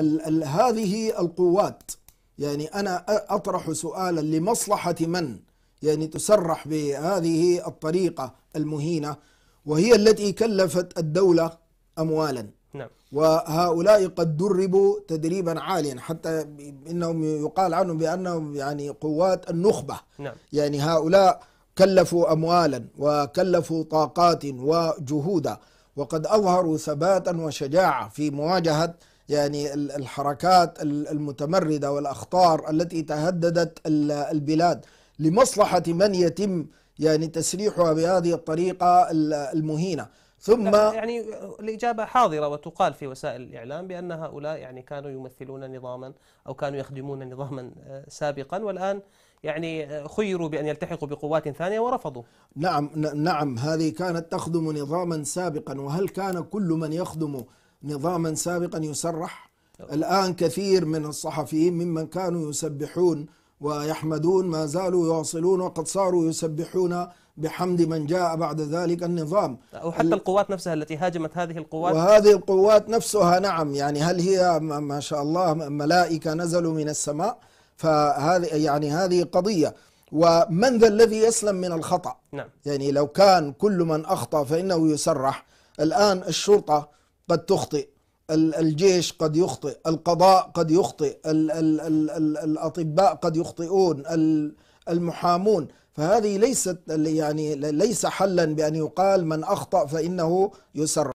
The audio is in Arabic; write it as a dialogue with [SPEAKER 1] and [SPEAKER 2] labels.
[SPEAKER 1] ال ال هذه القوات يعني أنا أطرح سؤالا لمصلحة من يعني تسرح بهذه الطريقة المهينة وهي التي كلفت الدولة أموالا نعم. وهؤلاء قد دربوا تدريبا عاليا حتى انهم يقال عنهم بانهم يعني قوات النخبه نعم. يعني هؤلاء كلفوا اموالا وكلفوا طاقات وجهودا وقد اظهروا ثباتا وشجاعه في مواجهه يعني الحركات المتمردة والأخطار التي تهددت البلاد لمصلحة من يتم يعني تسريحها بهذه الطريقة المهينة ثم يعني
[SPEAKER 2] الإجابة حاضرة وتقال في وسائل الإعلام بأن هؤلاء يعني كانوا يمثلون نظاما أو كانوا يخدمون نظاما آه، سابقا والآن يعني آه، خيروا بأن يلتحقوا بقوات ثانية ورفضوا
[SPEAKER 1] نعم نعم هذه كانت تخدم نظاما سابقا وهل كان كل من يخدم نظاما سابقا يسرح الآن كثير من الصحفيين ممن كانوا يسبحون ويحمدون ما زالوا يواصلون وقد صاروا يسبحون بحمد من جاء بعد ذلك النظام
[SPEAKER 2] أو حتى القوات نفسها التي هاجمت هذه القوات وهذه
[SPEAKER 1] القوات نفسها نعم يعني هل هي ما شاء الله ملائكة نزلوا من السماء فهذه يعني هذه قضية ومن ذا الذي يسلم من الخطأ نعم. يعني لو كان كل من أخطأ فإنه يسرح الآن الشرطة قد تخطئ الجيش قد يخطئ القضاء قد يخطئ الـ الـ الـ الـ الأطباء قد يخطئون المحامون فهذه ليست يعني ليس حلا بأن يقال من أخطأ فإنه يسر